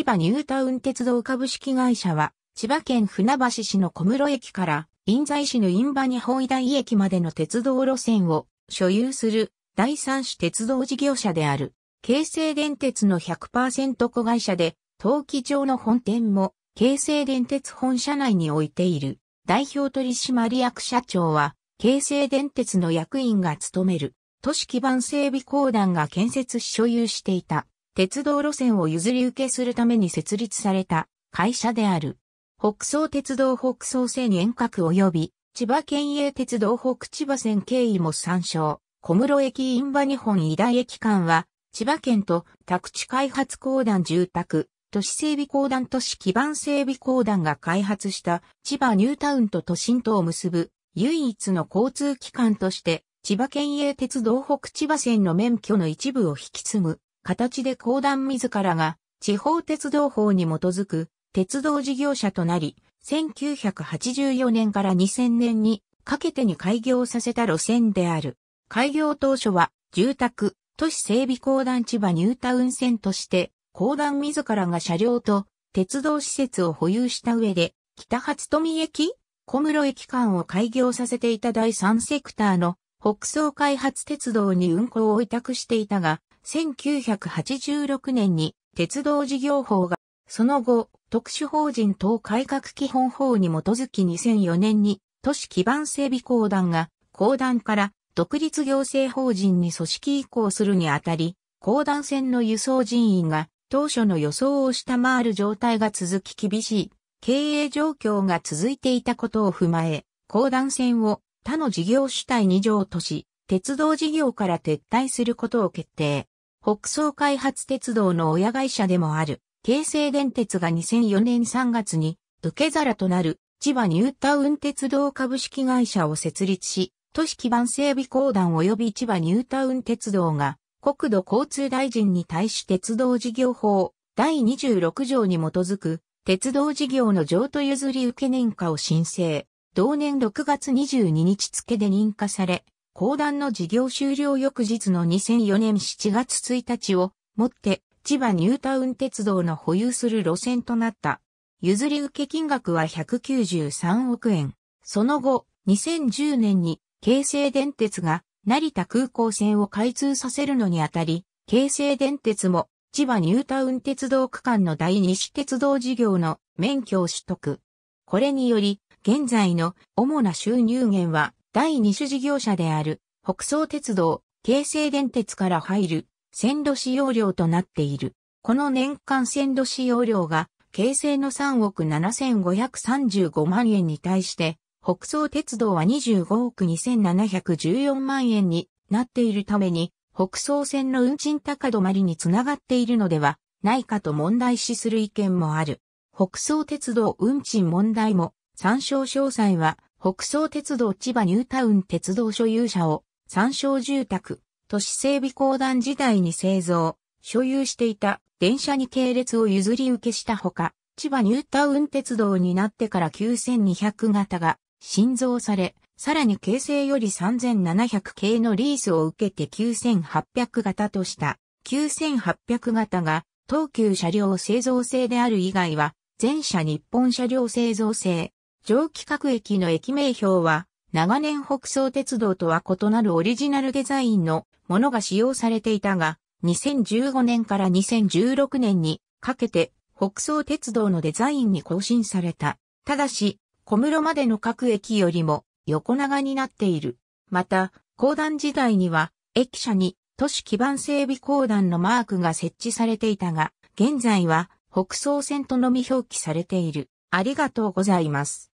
千葉ニュータウン鉄道株式会社は、千葉県船橋市の小室駅から、印西市の印場に法医大駅までの鉄道路線を所有する第三種鉄道事業者である。京成電鉄の100%子会社で、東器町の本店も、京成電鉄本社内に置いている。代表取締役社長は、京成電鉄の役員が務める、都市基盤整備公団が建設し所有していた、鉄道路線を譲り受けするために設立された会社である。北総鉄道北総線遠隔及び千葉県営鉄道北千葉線経緯も参照。小室駅印場日本医大駅間は千葉県と宅地開発公団住宅、都市整備公団都市基盤整備公団が開発した千葉ニュータウンと都心とを結ぶ唯一の交通機関として千葉県営鉄道北千葉線の免許の一部を引き継ぐ形で公団自らが地方鉄道法に基づく鉄道事業者となり、1984年から2000年にかけてに開業させた路線である。開業当初は住宅、都市整備公団千葉ニュータウン線として、公団自らが車両と鉄道施設を保有した上で、北初富駅小室駅間を開業させていた第3セクターの北総開発鉄道に運行を委託していたが、1986年に鉄道事業法が、その後、特殊法人等改革基本法に基づき2004年に都市基盤整備公団が公団から独立行政法人に組織移行するにあたり、公団線の輸送人員が当初の予想を下回る状態が続き厳しい経営状況が続いていたことを踏まえ、公団線を他の事業主体に譲渡し、鉄道事業から撤退することを決定。北総開発鉄道の親会社でもある、京成電鉄が2004年3月に、受け皿となる、千葉ニュータウン鉄道株式会社を設立し、都市基盤整備公団及び千葉ニュータウン鉄道が、国土交通大臣に対し鉄道事業法、第26条に基づく、鉄道事業の譲渡譲り受け認可を申請。同年6月22日付で認可され、公団の事業終了翌日の2004年7月1日をもって千葉ニュータウン鉄道の保有する路線となった。譲り受け金額は193億円。その後、2010年に京成電鉄が成田空港線を開通させるのにあたり、京成電鉄も千葉ニュータウン鉄道区間の第二子鉄道事業の免許を取得。これにより、現在の主な収入源は第二種事業者である北総鉄道、京成電鉄から入る線路使用料となっている。この年間線路使用料が京成の3億7535万円に対して、北総鉄道は25億2714万円になっているために、北総線の運賃高止まりにつながっているのではないかと問題視する意見もある。北総鉄道運賃問題も参照詳細は北総鉄道千葉ニュータウン鉄道所有者を参照住宅、都市整備公団時代に製造、所有していた電車に系列を譲り受けしたほか、千葉ニュータウン鉄道になってから9200型が新造され、さらに形成より3700系のリースを受けて9800型とした9800型が東急車両製造製である以外は全車日本車両製造製蒸気各駅の駅名標は、長年北総鉄道とは異なるオリジナルデザインのものが使用されていたが、2015年から2016年にかけて北総鉄道のデザインに更新された。ただし、小室までの各駅よりも横長になっている。また、公団時代には駅舎に都市基盤整備公団のマークが設置されていたが、現在は北総線とのみ表記されている。ありがとうございます。